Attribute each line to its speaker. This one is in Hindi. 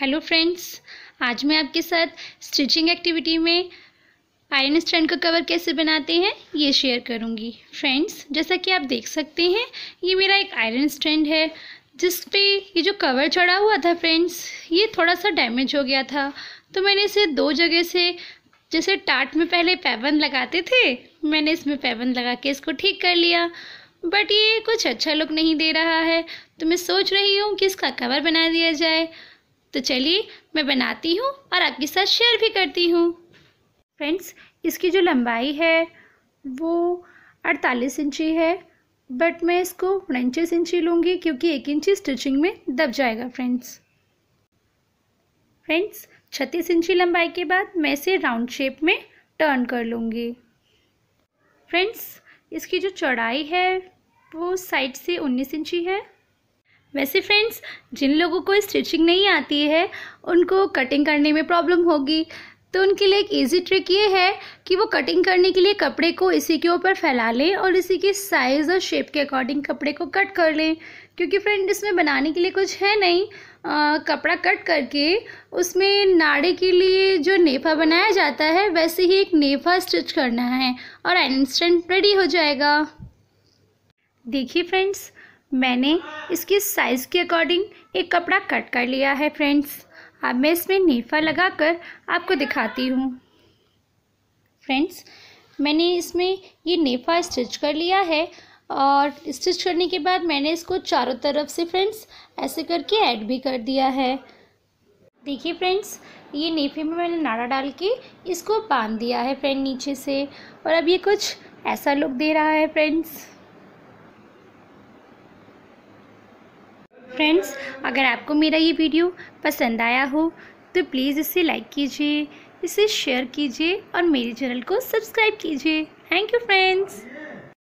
Speaker 1: हेलो फ्रेंड्स आज मैं आपके साथ स्टिचिंग एक्टिविटी में आयरन स्टैंड का कवर कैसे बनाते हैं ये शेयर करूँगी फ्रेंड्स जैसा कि आप देख सकते हैं ये मेरा एक आयरन स्टैंड है जिस पे ये जो कवर चढ़ा हुआ था फ्रेंड्स ये थोड़ा सा डैमेज हो गया था तो मैंने इसे दो जगह से जैसे टाट में पहले पैबंद लगाते थे मैंने इसमें पैबंद लगा के इसको ठीक कर लिया बट ये कुछ अच्छा लुक नहीं दे रहा है तो मैं सोच रही हूँ कि इसका कवर बना दिया जाए तो चलिए मैं बनाती हूँ और आपके साथ शेयर भी करती हूँ फ्रेंड्स इसकी जो लंबाई है वो अड़तालीस इंची है बट मैं इसको उनचास इंची लूँगी क्योंकि एक इंची स्टिचिंग में दब जाएगा फ्रेंड्स फ्रेंड्स छत्तीस इंची लंबाई के बाद मैं इसे राउंड शेप में टर्न कर लूँगी फ्रेंड्स इसकी जो चौड़ाई है वो साइड से उन्नीस इंची है वैसे फ्रेंड्स जिन लोगों को स्टिचिंग नहीं आती है उनको कटिंग करने में प्रॉब्लम होगी तो उनके लिए एक इजी ट्रिक ये है कि वो कटिंग करने के लिए कपड़े को इसी के ऊपर फैला लें और इसी के साइज़ और शेप के अकॉर्डिंग कपड़े को कट कर लें क्योंकि फ्रेंड इसमें बनाने के लिए कुछ है नहीं आ, कपड़ा कट करके उसमें नाड़े के लिए जो नेफा बनाया जाता है वैसे ही एक नेफा स्टिच करना है और इंस्टेंट रेडी हो जाएगा देखिए फ्रेंड्स मैंने इसके साइज़ के अकॉर्डिंग एक कपड़ा कट कर लिया है फ्रेंड्स अब मैं इसमें लगा लगाकर आपको दिखाती हूँ फ्रेंड्स मैंने इसमें ये नेफा स्टिच कर लिया है और स्टिच करने के बाद मैंने इसको चारों तरफ से फ्रेंड्स ऐसे करके ऐड भी कर दिया है देखिए फ्रेंड्स ये नेफे में मैंने नाड़ा डाल के इसको बांध दिया है फ्रेंड नीचे से और अब ये कुछ ऐसा लुक दे रहा है फ्रेंड्स फ्रेंड्स अगर आपको मेरा ये वीडियो पसंद आया हो तो प्लीज़ इसे लाइक कीजिए इसे शेयर कीजिए और मेरे चैनल को सब्सक्राइब कीजिए थैंक यू फ्रेंड्स